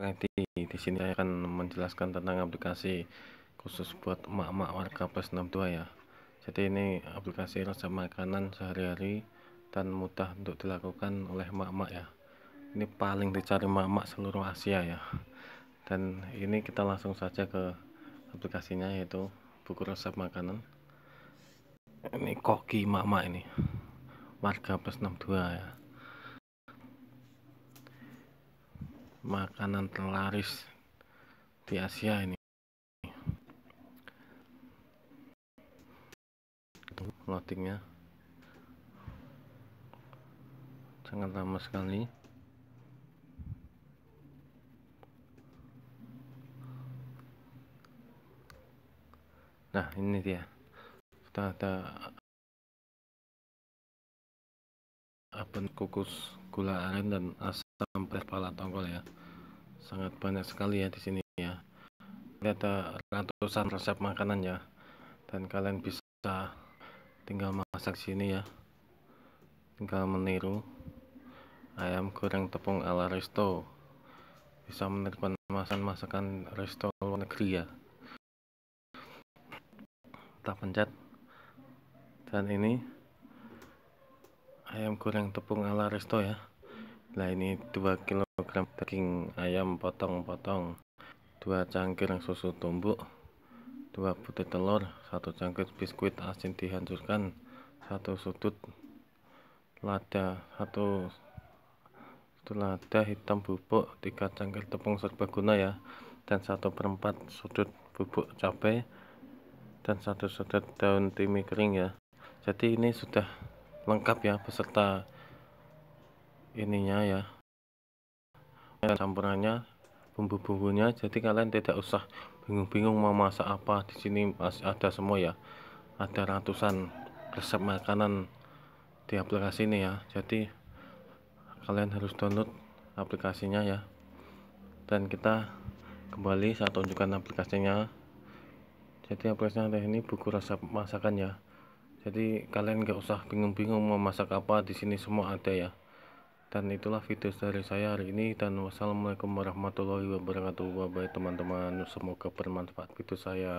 nanti Di sini saya akan menjelaskan tentang aplikasi khusus buat emak-emak warga plus 62 ya. Jadi ini aplikasi resep makanan sehari-hari dan mudah untuk dilakukan oleh emak-emak ya. Ini paling dicari emak-emak seluruh Asia ya. Dan ini kita langsung saja ke aplikasinya yaitu buku resep makanan. Ini koki mama ini. Warga plus 62 ya makanan terlaris di Asia ini loadingnya sangat lama sekali nah ini dia kita ada abon kukus gula aren dan asam berat pala tongkol ya sangat banyak sekali ya di sini ya ini ada eh, ratusan resep makanan ya dan kalian bisa tinggal masak sini ya tinggal meniru ayam goreng tepung ala resto bisa meniru masakan masakan resto luar negeri ya kita pencet dan ini ayam goreng tepung ala resto ya nah ini 2 kg daging ayam potong-potong 2 cangkir susu tumbuk 2 butir telur 1 cangkir biskuit asin dihancurkan 1 sudut lada 1 lada hitam bubuk 3 cangkir tepung serbaguna ya dan 1 per 4 sudut bubuk cabai dan 1 sudut daun timi kering ya jadi ini sudah lengkap ya peserta ininya ya. ya campurannya bumbu-bumbunya jadi kalian tidak usah bingung-bingung mau masak apa di sini masih ada semua ya ada ratusan resep makanan di aplikasi ini ya jadi kalian harus download aplikasinya ya dan kita kembali saya tunjukkan aplikasinya jadi aplikasinya ada ini buku resep masakan ya jadi kalian gak usah bingung-bingung mau masak apa di sini semua ada ya dan itulah video dari saya hari ini dan wassalamualaikum warahmatullahi wabarakatuh bye teman-teman semoga bermanfaat video saya